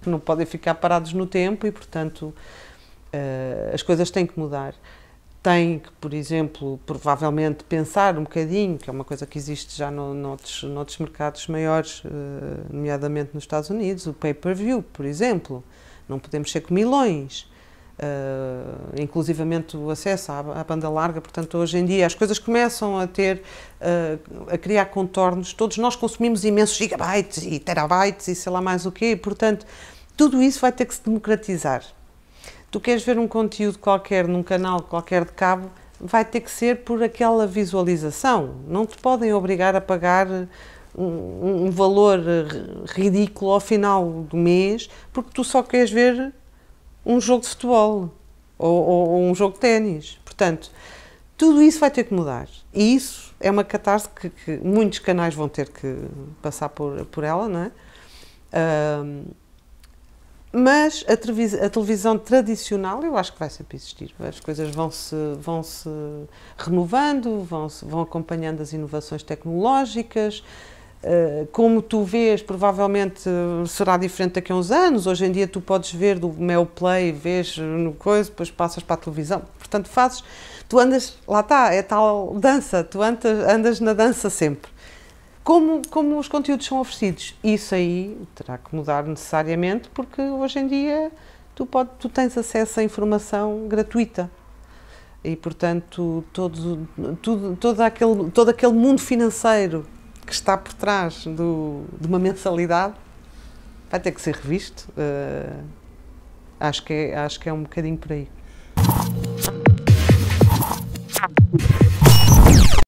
que não podem ficar parados no tempo e, portanto, eh, as coisas têm que mudar. Tem que, por exemplo, provavelmente pensar um bocadinho, que é uma coisa que existe já no, noutros, noutros mercados maiores, eh, nomeadamente nos Estados Unidos, o pay-per-view, por exemplo. Não podemos ser com milhões uh, inclusivamente o acesso à, à, banda larga. Portanto, hoje em dia as coisas começam a ter, uh, a criar contornos. Todos nós consumimos imensos gigabytes e terabytes e sei lá mais o quê. Portanto, tudo isso vai ter que se democratizar. Tu queres ver um conteúdo qualquer num canal qualquer de cabo, vai ter que ser por aquela visualização. Não te podem obrigar a pagar um, um valor ridículo ao final do mês porque tu só queres ver um jogo de futebol ou, ou, ou um jogo de ténis. Portanto, tudo isso vai ter que mudar. E isso é uma catástrofe que, que muitos canais vão ter que passar por, por ela, não é? Um, mas a televisão, a televisão, tradicional eu acho que vai sempre existir. As coisas vão se, vão -se renovando, vão, -se, vão acompanhando as inovações tecnológicas, eh, como tu vês, provavelmente eh, será diferente daqui a uns anos. Hoje em dia tu podes ver do Mel Play, vês eh, no coisa, depois passas para a televisão. Portanto, fazes, tu andas, lá está, é tal dança, tu andas, andas na dança sempre. Como, como os conteúdos são oferecidos? Isso aí terá que mudar necessariamente, porque hoje em dia tu, pode, tu tens acesso a informação gratuita e portanto todo, todo, todo, aquele, todo aquele mundo financeiro que está por trás do, de uma mensalidade vai ter que ser revisto. Uh, acho, que é, acho que é um bocadinho por aí.